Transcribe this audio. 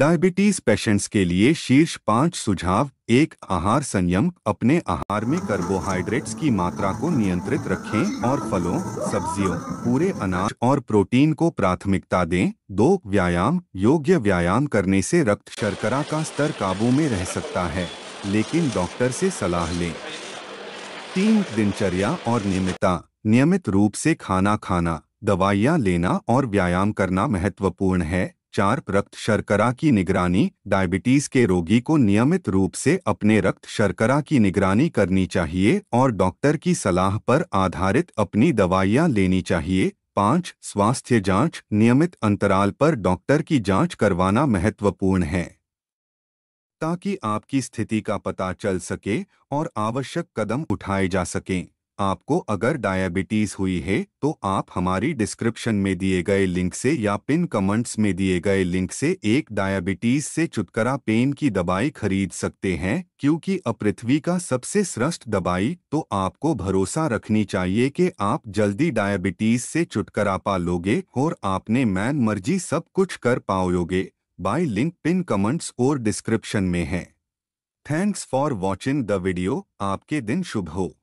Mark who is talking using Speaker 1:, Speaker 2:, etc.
Speaker 1: diabetes patients के लिए शीर्ष पांच सुझाव एक आहार संयम अपने आहार में कार्बोहाइड्रेट्स की मात्रा को नियंत्रित रखें और फलों सब्जियों पूरे अनाज और प्रोटीन को प्राथमिकता दें दो व्यायाम योग्य व्यायाम करने से रक्त शर्करा का स्तर काबू में रह सकता है लेकिन डॉक्टर से सलाह लें तीन दिनचर्या और नियमितता नियमित रूप से खाना खाना दवाइयाँ लेना और व्यायाम करना महत्वपूर्ण है उपचार रक्त शर्करा की निगरानी डायबिटीज के रोगी को नियमित रूप से अपने रक्त शर्करा की निगरानी करनी चाहिए और डॉक्टर की सलाह पर आधारित अपनी दवाइयाँ लेनी चाहिए पाँच स्वास्थ्य जांच नियमित अंतराल पर डॉक्टर की जांच करवाना महत्वपूर्ण है ताकि आपकी स्थिति का पता चल सके और आवश्यक कदम उठाए जा सकें आपको अगर डायबिटीज हुई है तो आप हमारी डिस्क्रिप्शन में दिए गए लिंक से या पिन कमेंट्स में दिए गए लिंक से एक डायबिटीज से चुटकरा पेन की दवाई खरीद सकते हैं क्योंकि अपृथ्वी का सबसे श्रेष्ठ दवाई तो आपको भरोसा रखनी चाहिए कि आप जल्दी डायबिटीज से चुटकरा पा लोगे और आपने मैन मर्जी सब कुछ कर पाओगे बाई लिंक पिन कमेंट्स और डिस्क्रिप्शन में है thanks for watching the video आपके दिन शुभ हो